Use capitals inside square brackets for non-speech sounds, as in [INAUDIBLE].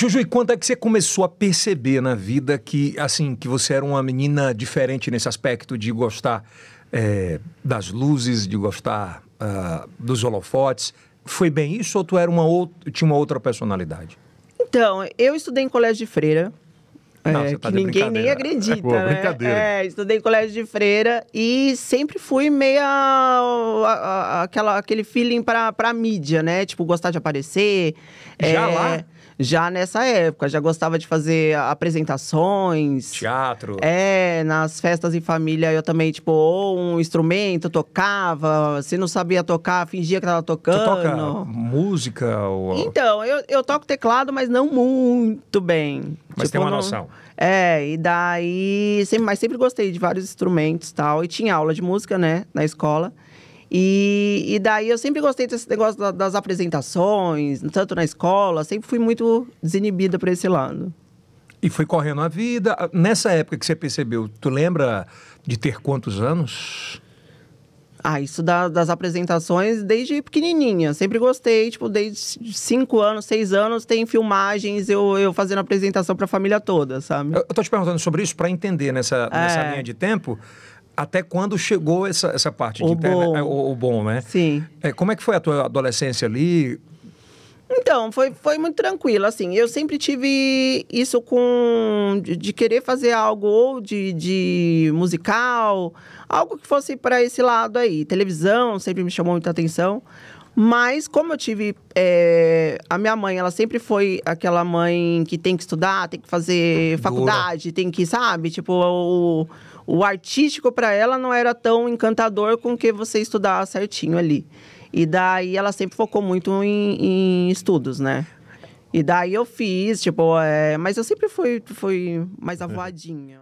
Juju, e quando é que você começou a perceber na vida que, assim, que você era uma menina diferente nesse aspecto de gostar é, das luzes, de gostar uh, dos holofotes? Foi bem isso ou tu era uma outra, tinha uma outra personalidade? Então, eu estudei em colégio de freira, é, não, tá que ninguém nem acredita, é né? É, estudei em colégio de freira e sempre fui meia a, a, aquela, aquele feeling pra, pra mídia, né? Tipo, gostar de aparecer. É, já é, lá? Já nessa época, já gostava de fazer apresentações. Teatro. É, nas festas em família eu também, tipo, ou um instrumento, tocava. Se não sabia tocar, fingia que tava tocando. Tu toca música? Ou... Então, eu, eu toco teclado, mas não muito bem. Mas tipo, tem uma não... noção. É, e daí. Sempre, mas sempre gostei de vários instrumentos tal. E tinha aula de música, né, na escola. E, e daí eu sempre gostei desse negócio da, das apresentações, tanto na escola, sempre fui muito desinibida para esse lado. E foi correndo a vida. Nessa época que você percebeu, tu lembra de ter quantos anos? Ah, isso da, das apresentações desde pequenininha. Sempre gostei, tipo, desde cinco anos, seis anos, tem filmagens eu, eu fazendo apresentação para a família toda, sabe? Eu, eu tô te perguntando sobre isso para entender nessa, é. nessa linha de tempo até quando chegou essa, essa parte o de internet, é, O, o, bom, né? Sim. É, como é que foi a tua adolescência ali? Então, foi, foi muito tranquilo, assim. Eu sempre tive isso com... De, de querer fazer algo ou de, de musical, algo que fosse para esse lado aí. Televisão sempre me chamou muita atenção. Mas como eu tive... É, a minha mãe, ela sempre foi aquela mãe que tem que estudar, tem que fazer faculdade, Dura. tem que, sabe? Tipo, o, o artístico para ela não era tão encantador com que você estudar certinho ali. E daí ela sempre focou muito em, em estudos, né? E daí eu fiz, tipo, é, mas eu sempre fui, fui mais [LAUGHS] avoadinha.